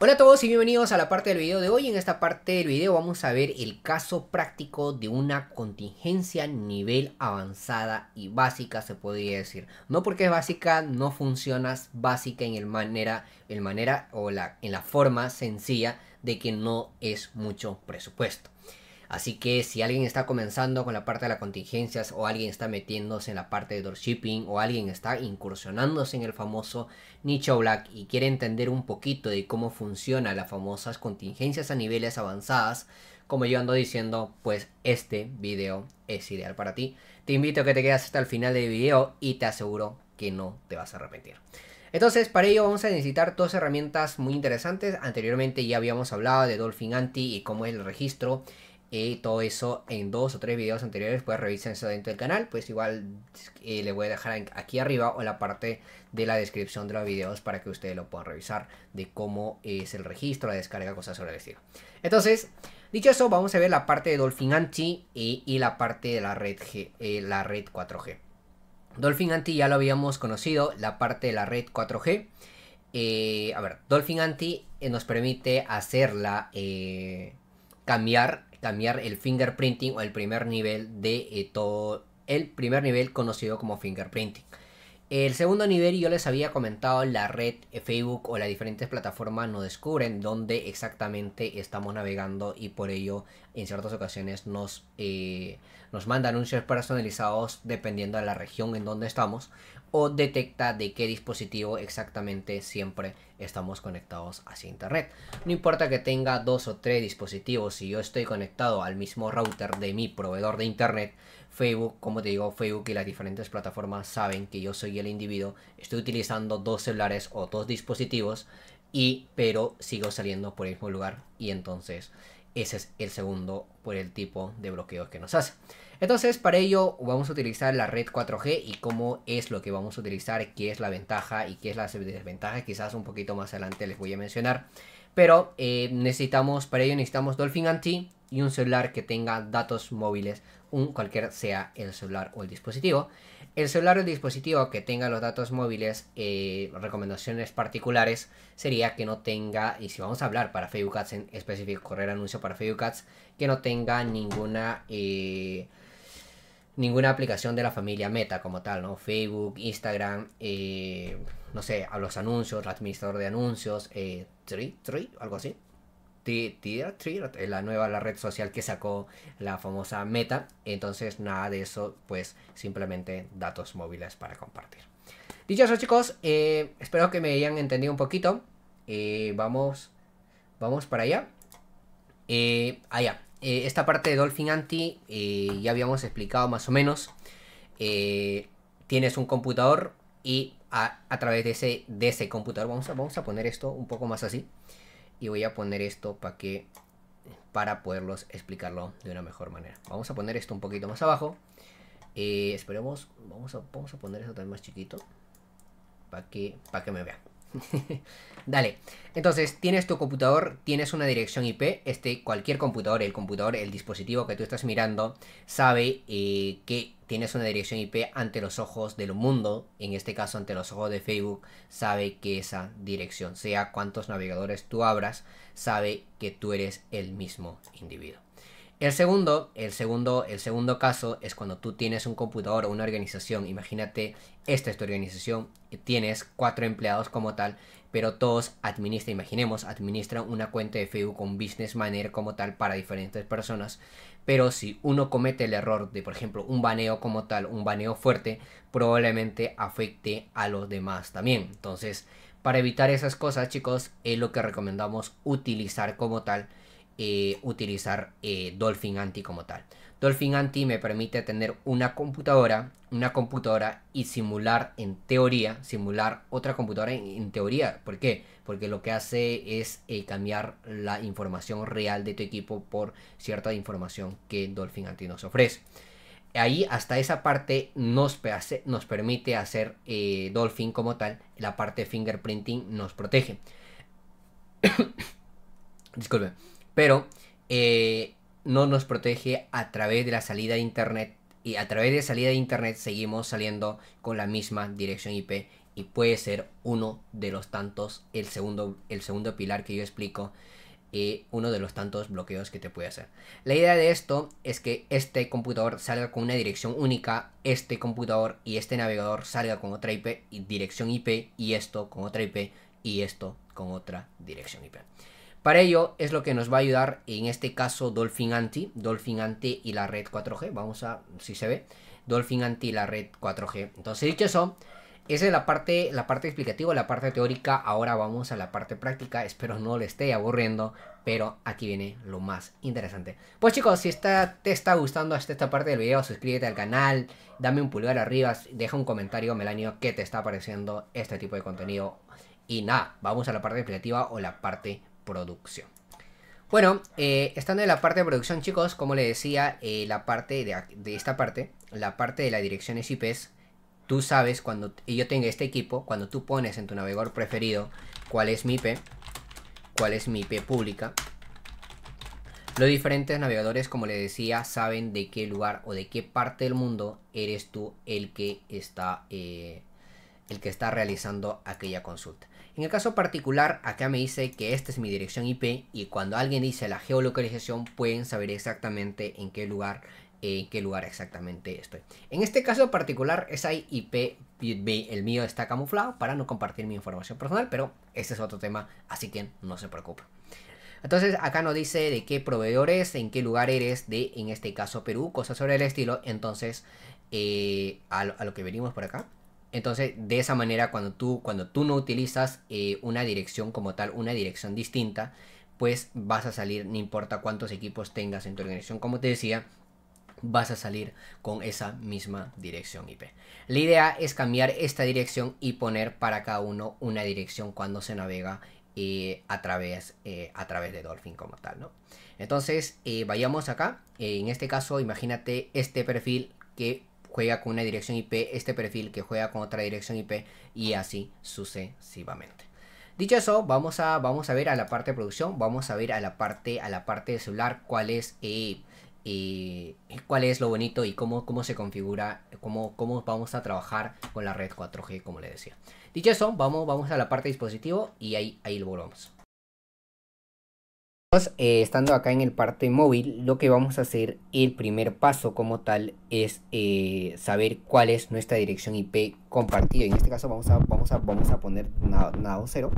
Hola a todos y bienvenidos a la parte del video de hoy. En esta parte del video vamos a ver el caso práctico de una contingencia nivel avanzada y básica se podría decir. No porque es básica, no funciona básica en el manera, manera o la, en la forma sencilla de que no es mucho presupuesto. Así que si alguien está comenzando con la parte de las contingencias o alguien está metiéndose en la parte de shipping o alguien está incursionándose en el famoso nicho black y quiere entender un poquito de cómo funcionan las famosas contingencias a niveles avanzadas, como yo ando diciendo, pues este video es ideal para ti. Te invito a que te quedes hasta el final del video y te aseguro que no te vas a arrepentir. Entonces, para ello vamos a necesitar dos herramientas muy interesantes. Anteriormente ya habíamos hablado de Dolphin Anti y cómo es el registro y todo eso en dos o tres videos anteriores, pues eso dentro del canal. Pues igual eh, le voy a dejar aquí arriba o en la parte de la descripción de los videos para que ustedes lo puedan revisar de cómo es el registro, la descarga, cosas sobre el estilo. Entonces, dicho eso, vamos a ver la parte de Dolphin Anti eh, y, la parte de la red, eh, la red 4G. Dolphin Anti ya lo habíamos conocido, la parte de la red 4G. a ver, Dolphin Anti nos permite hacerla cambiar cambiar el fingerprinting o el primer nivel de eh, todo el primer nivel conocido como fingerprinting. El segundo nivel yo les había comentado la red eh, Facebook o las diferentes plataformas no descubren dónde exactamente estamos navegando y por ello en ciertas ocasiones nos, eh, nos manda anuncios personalizados dependiendo de la región en donde estamos o detecta de qué dispositivo exactamente siempre estamos conectados hacia internet. No importa que tenga dos o tres dispositivos, si yo estoy conectado al mismo router de mi proveedor de internet, Facebook, como te digo, Facebook y las diferentes plataformas saben que yo soy el individuo, estoy utilizando dos celulares o dos dispositivos y pero sigo saliendo por el mismo lugar y entonces ese es el segundo por el tipo de bloqueo que nos hace. Entonces, para ello vamos a utilizar la red 4G y cómo es lo que vamos a utilizar, qué es la ventaja y qué es la desventaja. Quizás un poquito más adelante les voy a mencionar. Pero eh, necesitamos, para ello necesitamos Dolphin Anti, y un celular que tenga datos móviles, un cualquier sea el celular o el dispositivo. El celular o el dispositivo que tenga los datos móviles, eh, recomendaciones particulares, sería que no tenga, y si vamos a hablar para Facebook Ads en específico, correr anuncio para Facebook Ads, que no tenga ninguna... Eh, ninguna aplicación de la familia Meta como tal, ¿no? Facebook, Instagram, eh, no sé, a los anuncios, administrador de anuncios, eh, Tree, algo así, eh, la nueva la red social que sacó la famosa Meta. Entonces nada de eso, pues simplemente datos móviles para compartir. Dicho eso chicos, eh, espero que me hayan entendido un poquito. Eh, vamos, vamos para allá. allá, esta parte de Dolphin Anti ya habíamos explicado más o menos. tienes un computador y a, través de ese, de ese computador, vamos vamos a poner esto un poco más así y voy a poner esto para que para poderlos explicarlo de una mejor manera. Vamos a poner esto un poquito más abajo. Eh, esperemos, vamos a, vamos a poner esto también más chiquito para que, para que me vean. Dale. Entonces, tienes tu computador, tienes una dirección IP. Este, cualquier computador, el computador, el dispositivo que tú estás mirando, sabe eh, que tienes una dirección IP ante los ojos del mundo. En este caso, ante los ojos de Facebook, sabe que esa dirección, sea cuántos navegadores tú abras, sabe que tú eres el mismo individuo. El segundo, el segundo, el segundo caso es cuando tú tienes un computador o una organización. Imagínate, esta es tu organización, tienes cuatro empleados como tal, pero todos administran, imaginemos, administran una cuenta de Facebook con business manager como tal para diferentes personas. Pero si uno comete el error de, por ejemplo, un baneo como tal, un baneo fuerte, probablemente afecte a los demás también. Entonces, para evitar esas cosas, chicos, es lo que recomendamos utilizar como tal eh, utilizar eh, Dolphin Anti como tal. Dolphin Anti me permite tener una computadora, una computadora y simular en teoría, simular otra computadora en, teoría. ¿Por qué? Porque lo que hace es eh, cambiar la información real de tu equipo por cierta información que Dolphin Anti nos ofrece. Ahí hasta esa parte nos, permite hacer Dolphin como tal, la parte fingerprinting nos protege. Disculpe pero eh, no nos protege a través de la salida de internet y a través de salida de internet seguimos saliendo con la misma dirección IP y puede ser uno de los tantos, el segundo, el segundo pilar que yo explico, uno de los tantos bloqueos que te puede hacer. La idea de esto es que este computador salga con una dirección única, este computador y este navegador salga con otra IP y dirección IP y esto con otra IP y esto con otra dirección IP. Para ello es lo que nos va a ayudar en este caso Dolphin Anti, Dolphin Anti y la red 4G. Vamos a, si se ve, Dolphin Anti y la red 4G. Entonces dicho eso, esa es la parte, la parte explicativa, la parte teórica. Ahora vamos a la parte práctica. Espero no le esté aburriendo, pero aquí viene lo más interesante. Pues chicos, si está, te está gustando hasta esta parte del video, suscríbete al canal, dame un pulgar arriba, deja un comentario, Melanio, qué te está pareciendo este tipo de contenido. Y nada, vamos a la parte explicativa o la parte producción. Bueno, eh, estando en la parte de producción, chicos, como le decía, eh, la parte de, esta parte, la parte de las direcciones IPs, tú sabes cuando yo tenga este equipo, cuando tú pones en tu navegador preferido cuál es mi IP, cuál es mi IP pública, los diferentes navegadores, como le decía, saben de qué lugar o de qué parte del mundo eres tú el que está, eh, el que está realizando aquella consulta. En el caso particular, acá me dice que esta es mi dirección IP y cuando alguien dice la geolocalización pueden saber exactamente en qué lugar qué lugar exactamente estoy. En este caso particular es IP, el mío está camuflado para no compartir mi información personal, pero este es otro tema, así que no se preocupe. Entonces acá nos dice de qué proveedores, en qué lugar eres de, en este caso Perú, cosas sobre el estilo. Entonces, eh, a lo que venimos por acá, entonces, de esa manera, cuando tú, cuando tú no utilizas eh, una dirección como tal, una dirección distinta, pues vas a salir, no importa cuántos equipos tengas en tu organización, como te decía, vas a salir con esa misma dirección IP. La idea es cambiar esta dirección y poner para cada uno una dirección cuando se navega eh, a, través, eh, a través de Dolphin como tal, Entonces, vayamos acá. en este caso, imagínate este perfil que juega con una dirección IP, este perfil que juega con otra dirección IP y así sucesivamente. Dicho eso, vamos a, vamos a ver a la parte de producción, vamos a ver a la parte, a la parte de celular cuál es, eh, eh, cuál es lo bonito y cómo, cómo se configura, cómo, cómo vamos a trabajar con la red 4G, como le decía. Dicho eso, vamos, vamos a la parte de dispositivo y ahí, ahí lo volvamos. Pues, eh, estando acá en el parte móvil, lo que vamos a hacer, el primer paso como tal, es eh, saber cuál es nuestra dirección IP compartida. En este caso vamos a, vamos a, vamos a poner nada o cero.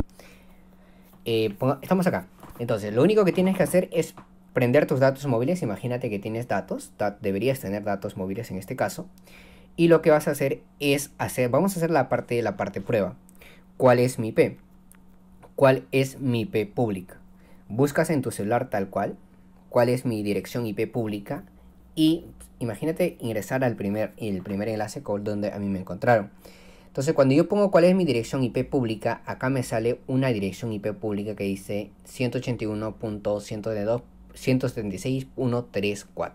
Eh, estamos acá. Entonces, lo único que tienes que hacer es prender tus datos móviles. Imagínate que tienes datos, deberías tener datos móviles en este caso. Y lo que vas a hacer es hacer, vamos a hacer la parte de la parte prueba. ¿Cuál es mi IP? ¿Cuál es mi IP pública? buscas en tu celular tal cual cuál es mi dirección IP pública y imagínate ingresar al primer, el primer enlace con donde a mí me encontraron. Entonces cuando yo pongo cuál es mi dirección IP pública, acá me sale una dirección IP pública que dice 181.176.134.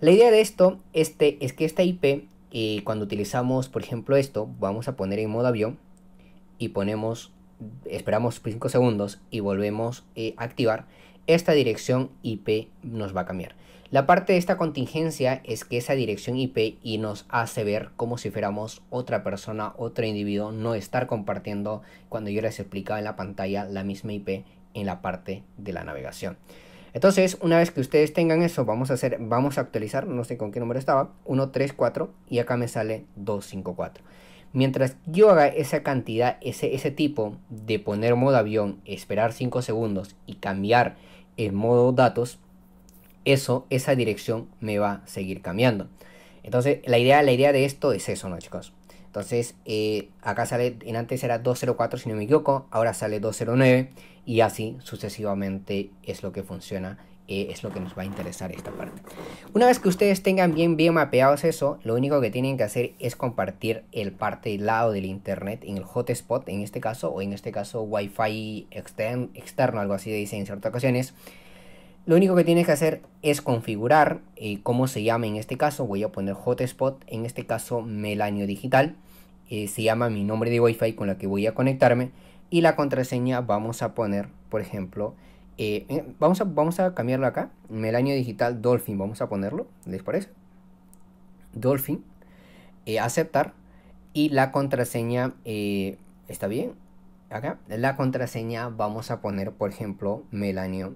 La idea de esto este, es que esta IP, eh, cuando utilizamos por ejemplo esto, vamos a poner en modo avión y ponemos esperamos 5 segundos y volvemos eh, a activar, esta dirección IP nos va a cambiar. La parte de esta contingencia es que esa dirección IP y nos hace ver como si fuéramos otra persona, otro individuo, no estar compartiendo cuando yo les explicaba en la pantalla la misma IP en la parte de la navegación. Entonces, una vez que ustedes tengan eso, vamos a hacer, vamos a actualizar, no sé con qué número estaba, 134 y acá me sale 254. Mientras yo haga esa cantidad, ese, ese tipo de poner modo avión, esperar 5 segundos y cambiar el modo datos, eso, esa dirección me va a seguir cambiando. Entonces, la idea, la idea de esto es eso, ¿no, chicos? Entonces, eh, acá sale, en antes era 204 si no me equivoco, ahora sale 209 y así sucesivamente es lo que funciona eh, es lo que nos va a interesar esta parte. Una vez que ustedes tengan bien, bien mapeados eso, lo único que tienen que hacer es compartir el parte lado del internet en el hotspot, en este caso, o en este caso wifi externo, externo algo así dice en ciertas ocasiones. Lo único que tienen que hacer es configurar eh, cómo se llama en este caso. Voy a poner hotspot, en este caso Melanio Digital. Eh, se llama mi nombre de Wi-Fi con la que voy a conectarme. Y la contraseña vamos a poner, por ejemplo, eh, eh, vamos, a, vamos a cambiarlo acá. Melanio Digital Dolphin, vamos a ponerlo. ¿Les parece? Dolphin. Eh, aceptar. Y la contraseña, ¿está bien? Acá. La contraseña vamos a poner, por ejemplo, Melanio.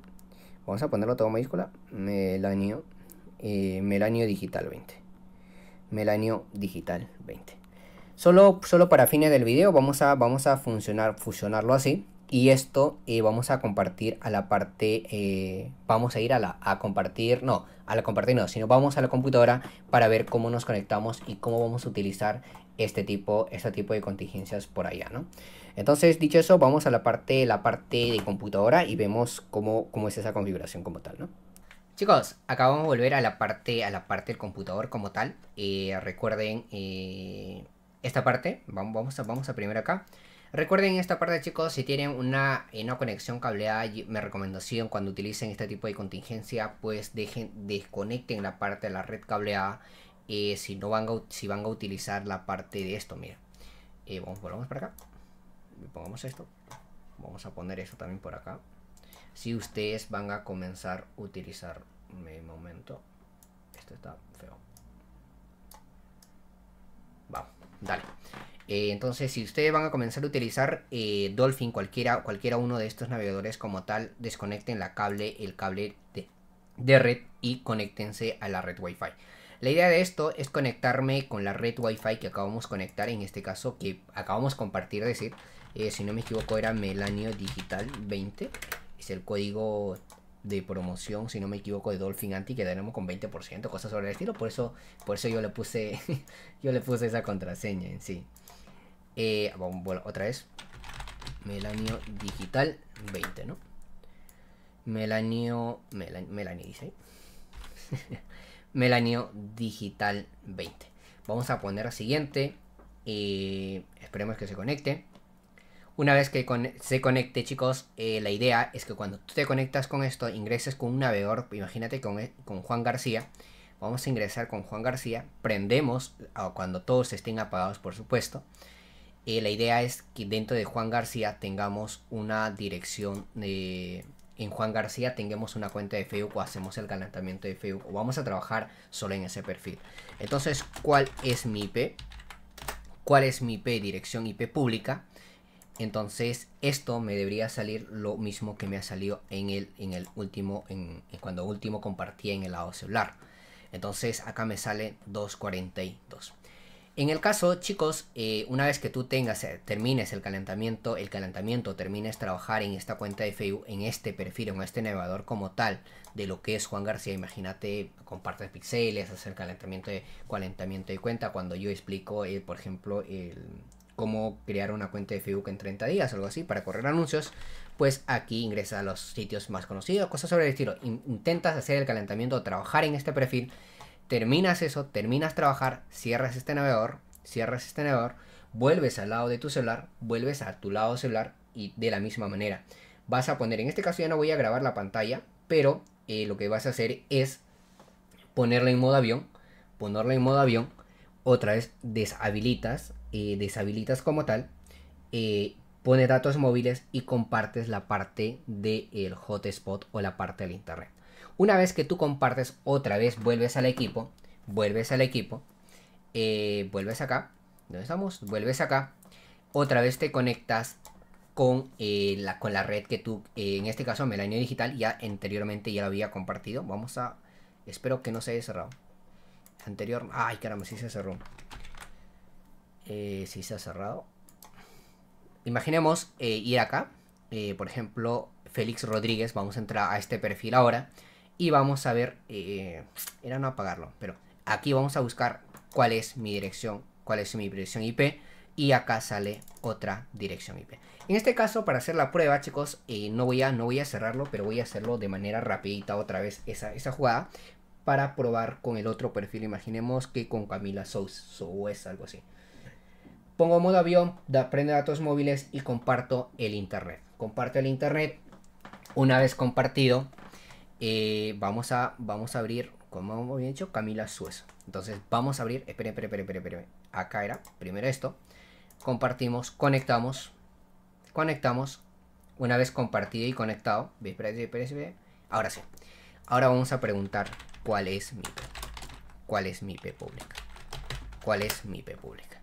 Vamos a ponerlo todo mayúscula. Melanio. Melanio Digital 20. Melanio Digital 20. Solo, solo para fines del video vamos a, vamos a funcionar, fusionarlo así. Y esto eh, vamos a compartir a la parte, eh, vamos a ir a la a compartir, no, a la compartir no, sino vamos a la computadora para ver cómo nos conectamos y cómo vamos a utilizar este tipo, este tipo de contingencias por allá, ¿no? Entonces, dicho eso, vamos a la parte, la parte de computadora y vemos cómo, cómo es esa configuración como tal, ¿no? Chicos, acá vamos a volver a la parte, a la parte del computador como tal. Eh, recuerden esta parte, vamos, vamos, a, vamos a primero acá. Recuerden esta parte chicos, si tienen una, una eh, conexión cableada, mi recomendación cuando utilicen este tipo de contingencia, pues dejen, desconecten la parte de la red cableada eh, si, no van a, si van a utilizar la parte de esto, mira. Eh, vamos, volvamos para acá. Pongamos esto. Vamos a poner esto también por acá. Si ustedes van a comenzar a utilizar... Un momento. Esto está feo. Vamos, dale. Eh, entonces, si ustedes van a comenzar a utilizar eh, Dolphin, cualquiera, cualquiera uno de estos navegadores como tal, desconecten la cable, el cable de, red y conéctense a la red Wi-Fi. La idea de esto es conectarme con la red Wi-Fi que acabamos de conectar, en este caso que acabamos de compartir, decir, eh, si no me equivoco era Melanio Digital 20, es el código de promoción, si no me equivoco, de Dolphin Anti, quedaremos con 20%, cosas sobre el estilo, por eso, por eso yo le puse, yo le puse esa contraseña en sí bueno, eh, otra vez Melanio Digital 20, ¿no? Melanio... Melanio dice Melanio Digital 20. Vamos a poner siguiente. Eh, esperemos que se conecte. Una vez que se conecte, chicos, eh, la idea es que cuando tú te conectas con esto, ingreses con un navegador, imagínate con, e-, con Juan García. Vamos a ingresar con Juan García, prendemos, ah, cuando todos estén apagados, por supuesto. Eh, la idea es que dentro de Juan García tengamos una dirección de... En Juan García tengamos una cuenta de Facebook o hacemos el calentamiento de Facebook o vamos a trabajar solo en ese perfil. Entonces, ¿cuál es mi IP? ¿Cuál es mi IP? Dirección IP pública. Entonces esto me debería salir lo mismo que me ha salido en el, en el último, en, cuando último compartí en el lado celular. Entonces acá me sale 242. En el caso, chicos, eh, una vez que tú tengas, eh, termines el calentamiento, el calentamiento, termines trabajar en esta cuenta de Facebook, en este perfil, en este navegador como tal, de lo que es Juan García, imagínate, compartes pixeles, hacer calentamiento de, calentamiento de cuenta, cuando yo explico, eh, por ejemplo, cómo crear una cuenta de Facebook en 30 días, algo así, para correr anuncios, pues aquí ingresas a los sitios más conocidos, cosas sobre el estilo. intentas hacer el calentamiento, trabajar en este perfil, terminas eso, terminas trabajar, cierras este navegador, cierras este navegador, vuelves al lado de tu celular, vuelves a tu lado celular y de la misma manera. Vas a poner, en este caso ya no voy a grabar la pantalla, pero eh, lo que vas a hacer es ponerla en modo avión, ponerla en modo avión, otra vez deshabilitas, eh, deshabilitas como tal, eh, pone datos móviles y compartes la parte del hotspot o la parte del internet. Una vez que tú compartes, otra vez vuelves al equipo, vuelves al equipo, eh, vuelves acá, ¿dónde estamos? Vuelves acá, otra vez te conectas con, eh, la, con la red que tú, eh, en este caso Melanio Digital, ya anteriormente ya lo había compartido. Vamos a, espero que no se haya cerrado. Anterior, ay caramba, sí se cerró. sí se ha cerrado. Imaginemos ir acá, por ejemplo, Félix Rodríguez, vamos a entrar a este perfil ahora y vamos a ver, eh, era no apagarlo, pero aquí vamos a buscar cuál es mi dirección, cuál es mi dirección IP y acá sale otra dirección IP. En este caso, para hacer la prueba, chicos, eh, no, voy a, no voy a cerrarlo, pero voy a hacerlo de manera rapidita otra vez esa, esa jugada para probar con el otro perfil. Imaginemos que con Camila es algo así. Pongo modo avión, de prende datos móviles y comparto el internet. Comparto el internet una vez compartido, eh, vamos, a, vamos a abrir, como hemos dicho, Camila Suez. Entonces vamos a abrir, espere, espere, espere, espere, Acá era, primero esto. Compartimos, conectamos, conectamos. Una vez compartido y conectado, ahora sí. Ahora vamos a preguntar cuál es mi cuál es mi P pública. Cuál es mi P pública.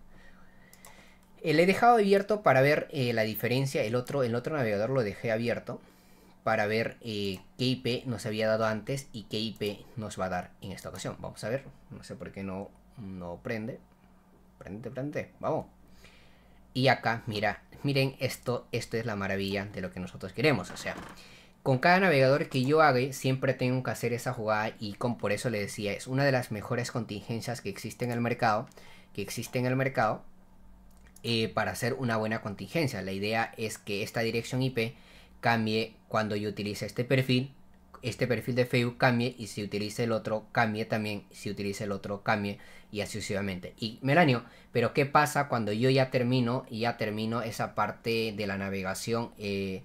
Eh, le he dejado abierto para ver eh, la diferencia. El otro, el otro navegador lo dejé abierto para ver eh, qué IP nos había dado antes y qué IP nos va a dar en esta ocasión. Vamos a ver, no sé por qué no, prende. Prende, prende, vamos. Y acá, mira, miren esto, esto es la maravilla de lo que nosotros queremos, o sea... Con cada navegador que yo haga, siempre tengo que hacer esa jugada y con, por eso le decía, es una de las mejores contingencias que existe en el mercado, que existe en el mercado, eh, para hacer una buena contingencia. La idea es que esta dirección IP cambie cuando yo utilice este perfil, este perfil de Facebook cambie y si utilice el otro cambie también, si utilice el otro cambie y así sucesivamente. Y Melanio, pero ¿qué pasa cuando yo ya termino y ya termino esa parte de la navegación? Eh,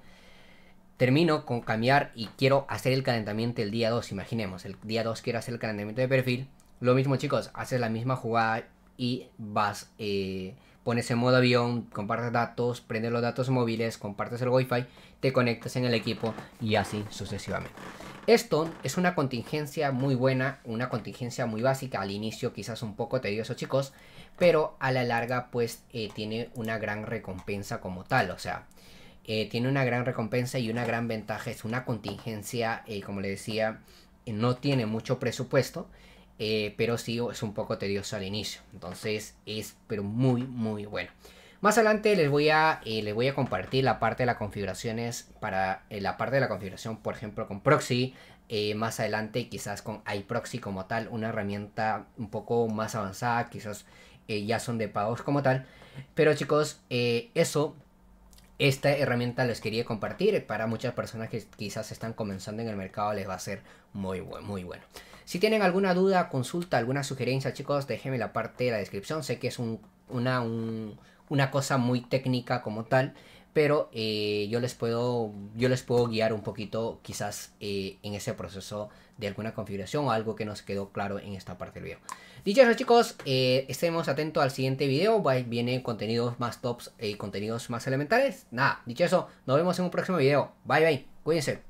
termino con cambiar y quiero hacer el calentamiento el día 2, imaginemos, el día 2 quiero hacer el calentamiento de perfil. Lo mismo chicos, haces la misma jugada y vas... Eh, pones en modo avión, compartes datos, prendes los datos móviles, compartes el wifi, te conectas en el equipo y así sucesivamente. Esto es una contingencia muy buena, una contingencia muy básica, al inicio quizás un poco tedioso chicos, pero a la larga pues eh, tiene una gran recompensa como tal, o sea, eh, tiene una gran recompensa y una gran ventaja, es una contingencia, y eh, como le decía, no tiene mucho presupuesto, eh, pero sí es un poco tedioso al inicio. Entonces es pero muy muy bueno. Más adelante les voy a, eh, voy a compartir la parte de las configuraciones para eh, la parte de la configuración, por ejemplo, con proxy. más adelante quizás con iProxy como tal, una herramienta un poco más avanzada, quizás ya son de pagos como tal. Pero chicos, eso esta herramienta les quería compartir. Para muchas personas que quizás están comenzando en el mercado les va a ser muy, muy bueno. Si tienen alguna duda, consulta, alguna sugerencia, chicos, déjenme la parte de la descripción. Sé que es una, una cosa muy técnica como tal pero eh, yo les puedo yo les puedo guiar un poquito quizás eh, en ese proceso de alguna configuración o algo que nos quedó claro en esta parte del video dicho eso chicos eh, estemos atentos al siguiente video viene contenidos más tops y contenidos más elementales nada dicho eso nos vemos en un próximo video bye bye cuídense